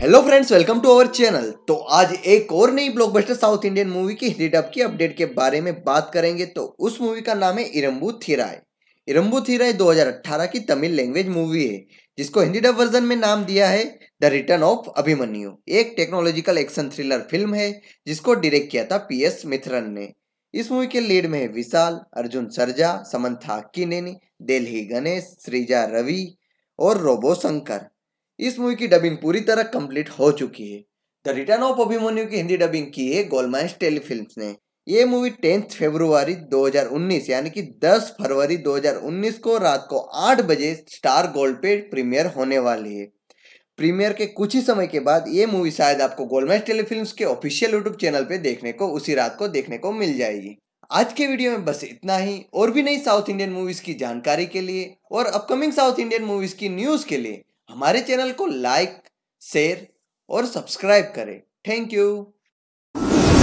hello friends welcome to our channel तो आज एक और नई ब्लॉकबस्टर साउथ इंडियन मूवी की रिडअप की अपडेट के बारे में बात करेंगे तो उस मूवी का नाम है इरम्बू थिराय इरम्बू थिराय 2018 की तमिल लैंग्वेज मूवी है जिसको हिंदी डब वर्जन में नाम दिया है द रिटर्न ऑफ अभिमन्यु एक टेक्नोलॉजिकल एक्शन थ्रिलर फिल्म है जिसको डिरेक्ट किया था पी एस मिथरन ने इस मूवी के लीड में है विशाल अर्जुन सरजा समंथा किनेनी दिल्ली गणेश श्रीजा रवि और रोबो शंकर इस मूवी की डबिंग पूरी तरह कंप्लीट हो चुकी है द रिटर्न ऑफ अभिमन्यु की हिंदी डबिंग की है गोलमाइंस टेलीफिल्म ने ये मूवी टेंथ फेब्रुवरी 2019 यानी कि 10 फरवरी 2019 को रात को 8 बजे स्टार गोल्ड पे प्रीमियर होने वाली है प्रीमियर के कुछ ही समय के बाद ये मूवी शायद आपको गोलमेज टेलीफिल्म के ऑफिशियल यूट्यूब चैनल पे देखने को उसी रात को देखने को मिल जाएगी आज के वीडियो में बस इतना ही और भी नई साउथ इंडियन मूवीज़ की जानकारी के लिए और अपकमिंग साउथ इंडियन मूवीज़ की न्यूज़ के लिए हमारे चैनल को लाइक शेयर और सब्सक्राइब करें थैंक यू